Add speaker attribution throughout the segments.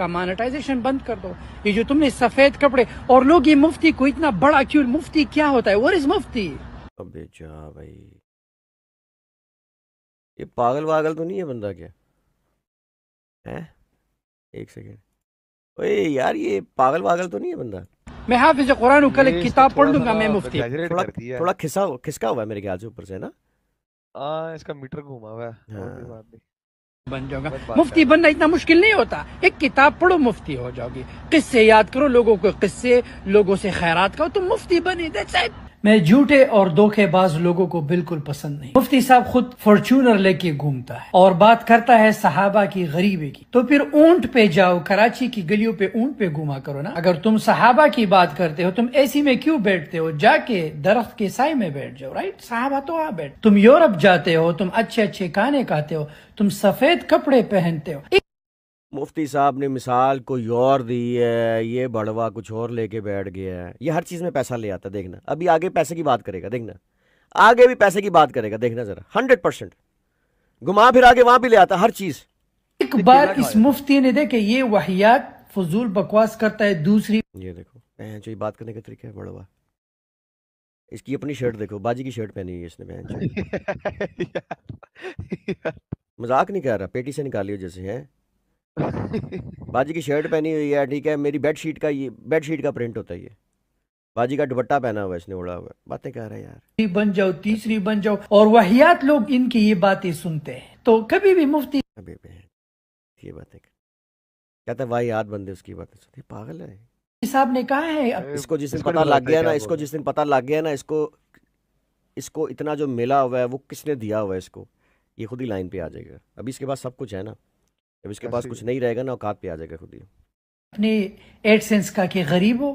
Speaker 1: का
Speaker 2: मानटाइजेशन बंद कर दो ये जो तुमने सफेद कपड़े और लोग ये मुफ्ती को इतना बड़ा क्यों मुफ्ती क्या होता है वॉर इज मुफ्ती
Speaker 1: अबे जा भाई ये पागल वागल तो नहीं है बंदा क्या है एक सेकेंड ओए यार ये पागल वागल तो नहीं है बंदा
Speaker 2: मैं हाफिज कुरान कल एक किताब पढ़ लूंगा मैं मुफ्ती थोड़ा थोड़ा
Speaker 1: खिसा खिसका हुआ है मेरे ख्याल से ऊपर से ना आ, हाँ, इसका मीटर घूमा हुआ है हाँ। बन जाऊंगा मुफ्ती
Speaker 2: बनना इतना मुश्किल नहीं होता एक किताब पढ़ो मुफ्ती हो जाओगी किस्से याद करो लोगों को किस्से लोगों से खैरात करो तुम तो मुफ्ती बने मैं झूठे और धोखेबाज लोगों को बिल्कुल पसंद नहीं मुफ्ती साहब खुद फॉर्चूनर लेके घूमता है और बात करता है सहाबा की गरीबी की तो फिर ऊंट पे जाओ कराची की गलियों पे ऊंट पे घूमा करो ना अगर तुम सहाबा की बात करते हो तुम एसी में क्यों बैठते हो जाके दरख्त के साय में बैठ जाओ राइट साहबा तो आ बैठ तुम यूरोप जाते हो तुम अच्छे अच्छे खाने खाते हो तुम सफेद कपड़े पहनते हो
Speaker 1: मुफ्ती साहब ने मिसाल कोई और दी है ये बड़वा कुछ और लेके बैठ गया है ये हर चीज़ में पैसा ले आता है देखना अभी आगे पैसे की बात करेगा देखना आगे भी पैसे की बात करेगा देखना ज़रा हंड्रेड परसेंट घुमा फिर आगे वहाँ भी ले आता हर चीज़ एक बार इस
Speaker 2: मुफ्ती ने देखे ये वाहियात फजूल बकवास करता है दूसरी
Speaker 1: ये देखो जो बात करने का तरीका है बड़वा इसकी अपनी शर्ट देखो बाजी की शर्ट पहनी हुई है इसने बहन मजाक नहीं कर रहा पेटी से निकाली हो जैसे है बाजी की शर्ट पहनी हुई है ठीक है मेरी बेड शीट का ये बेड शीट का प्रिंट होता है ये बाजी का दुपट्टा पहना हुआ इसने उड़ा हुआ बातें कह रहा है यार
Speaker 2: बन जाओ तीसरी बन जाओ और वाहियात लोग इनकी ये बातें सुनते हैं तो कभी भी मुफ्ती
Speaker 1: अभी ये बातें कहता है वाहियात बंदे उसकी बातें सुनते पागल है
Speaker 2: साहब ने कहा है इसको जिस दिन पता लग गया ना इसको
Speaker 1: जिस दिन पता लग गया ना इसको इसको इतना जो मिला हुआ है वो किसने दिया हुआ है इसको ये खुद ही लाइन पे आ जाएगा अभी इसके पास सब कुछ है ना जब इसके पास कुछ नहीं रहेगा ना औकात पे आ जाएगा खुद ही
Speaker 2: अपने एडसेंस का कि गरीब हो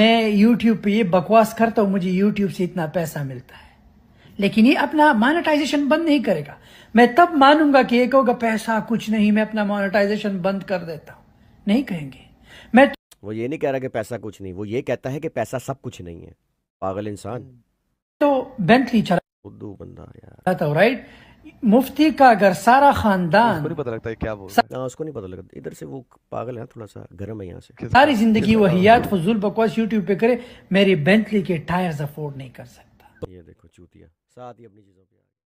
Speaker 2: मैं यूट्यूब पे ये बकवास करता हूँ मुझे यूट्यूब से इतना पैसा मिलता है लेकिन ये अपना मोनेटाइजेशन बंद नहीं करेगा मैं तब मानूंगा कि एक होगा पैसा कुछ नहीं मैं अपना मोनेटाइजेशन बंद कर देता हूँ नहीं कहेंगे
Speaker 1: मैं तो वो ये नहीं कह रहा कि पैसा कुछ नहीं वो ये कहता है कि पैसा सब कुछ नहीं है पागल इंसान
Speaker 2: तो बैंक बेंथली चला बंदा यार राइट मुफ्ती का अगर सारा खानदान
Speaker 1: उसको नहीं पता लगता है क्या बोल रहा है हाँ, उसको नहीं पता लगता इधर से वो पागल है थोड़ा सा गर्म है यहाँ से सारी जिंदगी वो हियात
Speaker 2: फजूल बकवास यूट्यूब पे करे मेरी बेंटली के टायर्स अफोर्ड नहीं कर
Speaker 1: सकता ये देखो चूतिया साथ ही अपनी चीजों की